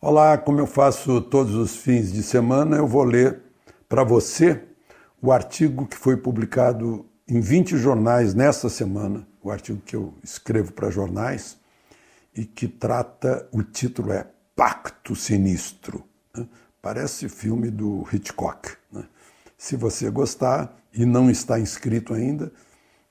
Olá, como eu faço todos os fins de semana, eu vou ler para você o artigo que foi publicado em 20 jornais nesta semana, o artigo que eu escrevo para jornais e que trata, o título é Pacto Sinistro. Né? Parece filme do Hitchcock. Né? Se você gostar e não está inscrito ainda,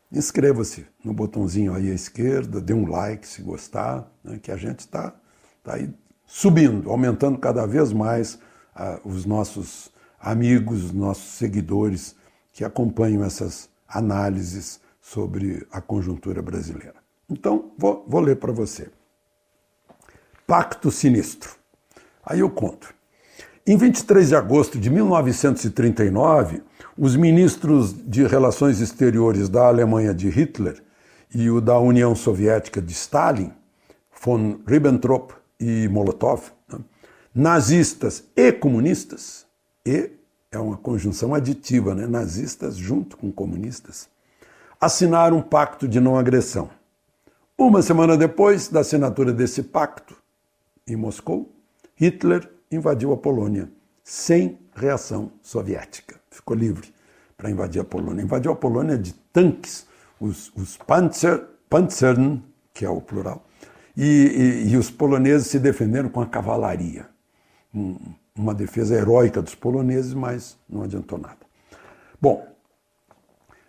inscreva-se no botãozinho aí à esquerda, dê um like se gostar, né? que a gente está tá aí subindo, aumentando cada vez mais ah, os nossos amigos, nossos seguidores que acompanham essas análises sobre a conjuntura brasileira. Então, vou, vou ler para você. Pacto Sinistro. Aí eu conto. Em 23 de agosto de 1939, os ministros de Relações Exteriores da Alemanha de Hitler e o da União Soviética de Stalin, von Ribbentrop e Molotov, né? nazistas e comunistas, e é uma conjunção aditiva, né? nazistas junto com comunistas, assinaram um pacto de não agressão. Uma semana depois da assinatura desse pacto, em Moscou, Hitler invadiu a Polônia sem reação soviética. Ficou livre para invadir a Polônia. Invadiu a Polônia de tanques, os, os Panzer, Panzern, que é o plural, e, e, e os poloneses se defenderam com a cavalaria. Um, uma defesa heróica dos poloneses, mas não adiantou nada. Bom,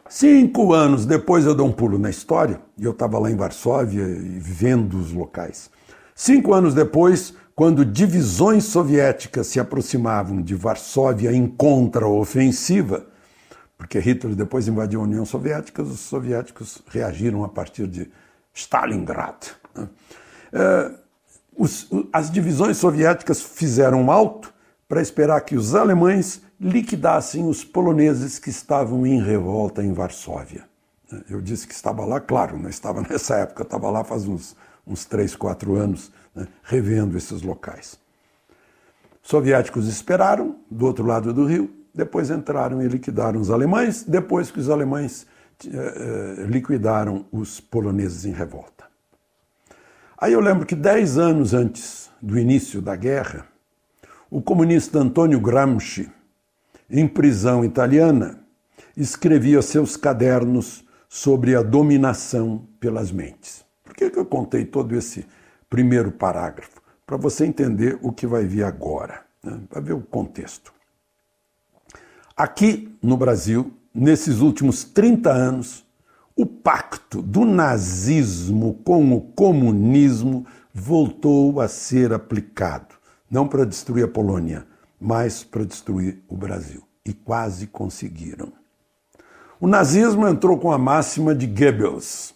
cinco anos depois eu dou um pulo na história, e eu estava lá em Varsóvia vendo os locais. Cinco anos depois, quando divisões soviéticas se aproximavam de Varsóvia em contra-ofensiva, porque Hitler depois invadiu a União Soviética, os soviéticos reagiram a partir de Stalingrad. Né? É, as divisões soviéticas fizeram um alto para esperar que os alemães liquidassem os poloneses que estavam em revolta em Varsóvia. Né? Eu disse que estava lá, claro, não né? estava nessa época, estava lá faz uns, uns 3, 4 anos, né, revendo esses locais. Soviéticos esperaram do outro lado do rio, depois entraram e liquidaram os alemães, depois que os alemães eh, eh liquidaram os poloneses em revolta. Aí eu lembro que dez anos antes do início da guerra, o comunista Antonio Gramsci, em prisão italiana, escrevia seus cadernos sobre a dominação pelas mentes. Por que, que eu contei todo esse primeiro parágrafo? Para você entender o que vai vir agora, né? para ver o contexto. Aqui no Brasil, nesses últimos 30 anos, o pacto do nazismo com o comunismo voltou a ser aplicado, não para destruir a Polônia, mas para destruir o Brasil. E quase conseguiram. O nazismo entrou com a máxima de Goebbels,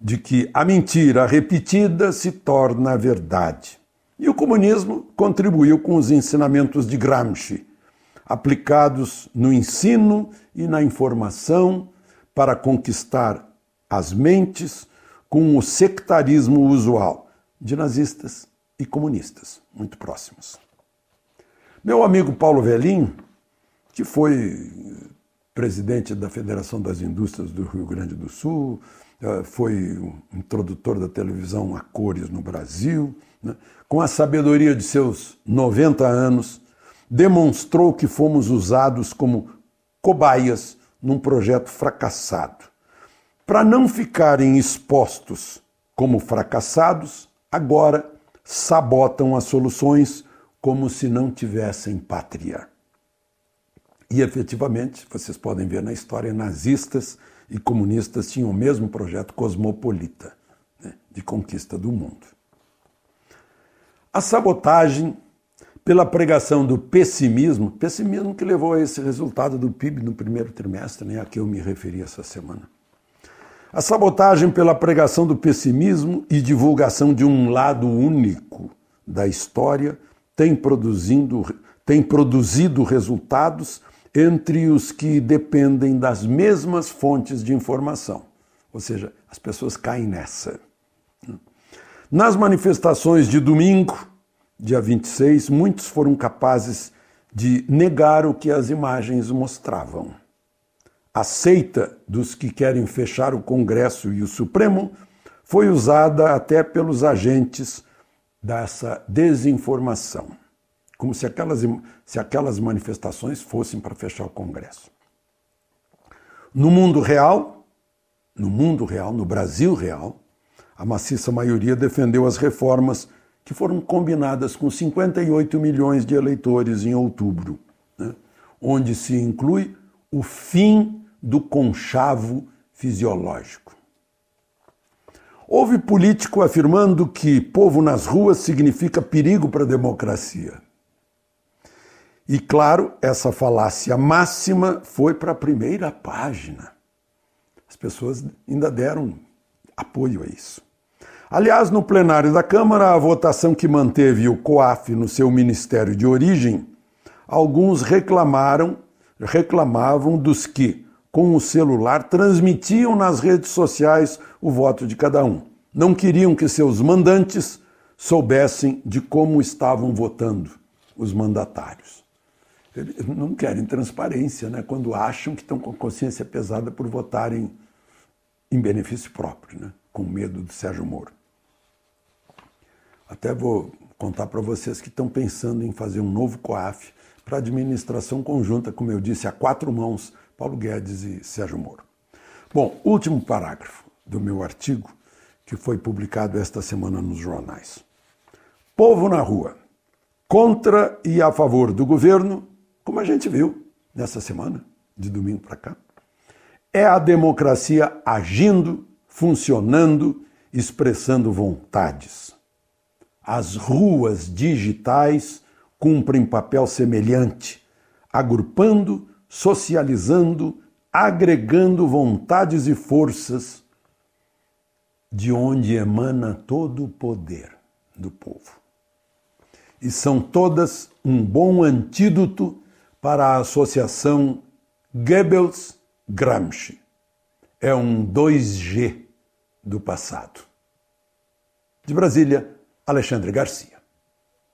de que a mentira repetida se torna a verdade. E o comunismo contribuiu com os ensinamentos de Gramsci, aplicados no ensino e na informação para conquistar as mentes com o sectarismo usual de nazistas e comunistas, muito próximos. Meu amigo Paulo Velhinho, que foi presidente da Federação das Indústrias do Rio Grande do Sul, eh, foi introdutor da televisão a cores no Brasil, né? com a sabedoria de seus 90 anos, demonstrou que fomos usados como cobaias num projeto fracassado. Para não ficarem expostos como fracassados, agora sabotam as soluções como se não tivessem pátria. E efetivamente, vocês podem ver na história, nazistas e comunistas tinham o mesmo projeto cosmopolita né, de conquista do mundo. A sabotagem pela pregação do pessimismo, pessimismo que levou a esse resultado do PIB no primeiro trimestre, né, a que eu me referi essa semana. A sabotagem pela pregação do pessimismo e divulgação de um lado único da história tem, produzindo, tem produzido resultados entre os que dependem das mesmas fontes de informação. Ou seja, as pessoas caem nessa. Nas manifestações de domingo, dia 26, muitos foram capazes de negar o que as imagens mostravam. A seita dos que querem fechar o Congresso e o Supremo foi usada até pelos agentes dessa desinformação, como se aquelas, se aquelas manifestações fossem para fechar o Congresso. No mundo real, no mundo real, no Brasil real, a maciça maioria defendeu as reformas que foram combinadas com 58 milhões de eleitores em outubro, né? onde se inclui o fim do conchavo fisiológico. Houve político afirmando que povo nas ruas significa perigo para a democracia. E claro, essa falácia máxima foi para a primeira página. As pessoas ainda deram apoio a isso. Aliás, no plenário da Câmara, a votação que manteve o COAF no seu ministério de origem, alguns reclamaram, reclamavam dos que, com o celular, transmitiam nas redes sociais o voto de cada um. Não queriam que seus mandantes soubessem de como estavam votando os mandatários. Eles não querem transparência, né? Quando acham que estão com a consciência pesada por votarem em benefício próprio, né? Com medo do Sérgio Moro. Até vou contar para vocês que estão pensando em fazer um novo COAF para administração conjunta, como eu disse, a quatro mãos, Paulo Guedes e Sérgio Moro. Bom, último parágrafo do meu artigo, que foi publicado esta semana nos jornais. Povo na rua, contra e a favor do governo, como a gente viu nessa semana, de domingo para cá. É a democracia agindo, funcionando, expressando vontades. As ruas digitais cumprem papel semelhante, agrupando, socializando, agregando vontades e forças, de onde emana todo o poder do povo. E são todas um bom antídoto para a associação Goebbels-Gramsci. É um 2G do passado. De Brasília, Alexandre Garcia.